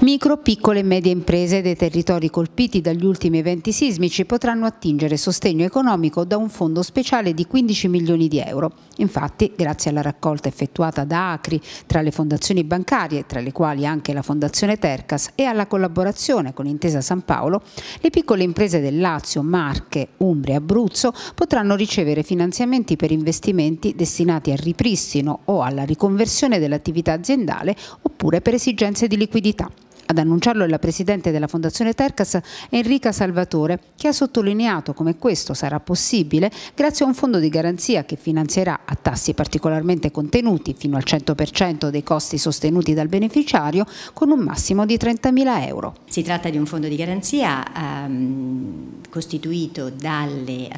Micro, piccole e medie imprese dei territori colpiti dagli ultimi eventi sismici potranno attingere sostegno economico da un fondo speciale di 15 milioni di euro. Infatti, grazie alla raccolta effettuata da Acri tra le fondazioni bancarie, tra le quali anche la Fondazione Tercas, e alla collaborazione con Intesa San Paolo, le piccole imprese del Lazio, Marche, Umbria e Abruzzo potranno ricevere finanziamenti per investimenti destinati al ripristino o alla riconversione dell'attività aziendale oppure per esigenze di liquidità. Ad annunciarlo è la presidente della Fondazione Tercas, Enrica Salvatore, che ha sottolineato come questo sarà possibile grazie a un fondo di garanzia che finanzierà a tassi particolarmente contenuti fino al 100% dei costi sostenuti dal beneficiario con un massimo di 30.000 euro. Si tratta di un fondo di garanzia ehm costituito dalle,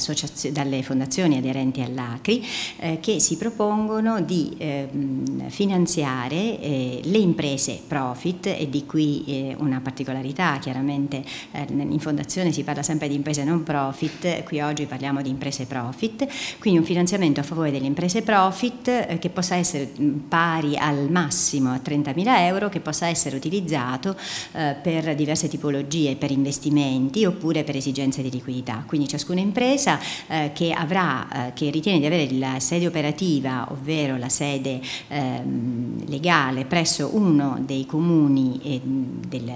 dalle fondazioni aderenti all'ACRI eh, che si propongono di eh, finanziare eh, le imprese profit e di qui eh, una particolarità, chiaramente eh, in fondazione si parla sempre di imprese non profit, qui oggi parliamo di imprese profit, quindi un finanziamento a favore delle imprese profit eh, che possa essere mm, pari al massimo a 30.000 euro, che possa essere utilizzato per diverse tipologie, per investimenti oppure per esigenze carenze di liquidità. Quindi ciascuna impresa eh, che, avrà, eh, che ritiene di avere la sede operativa, ovvero la sede ehm, legale presso uno dei comuni eh, del,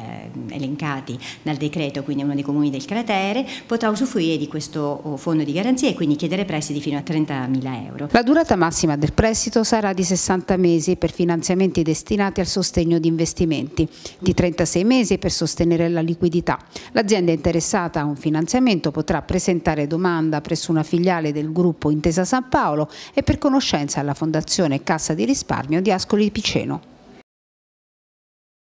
elencati dal decreto, quindi uno dei comuni del cratere, potrà usufruire di questo oh, fondo di garanzia e quindi chiedere prestiti fino a 30.000 euro. La durata massima del prestito sarà di 60 mesi per finanziamenti destinati al sostegno di investimenti, di 36 mesi per sostenere la liquidità. L'azienda è interessata a un finanziamento finanziamento potrà presentare domanda presso una filiale del gruppo Intesa San Paolo e per conoscenza alla Fondazione Cassa di Risparmio di Ascoli Piceno.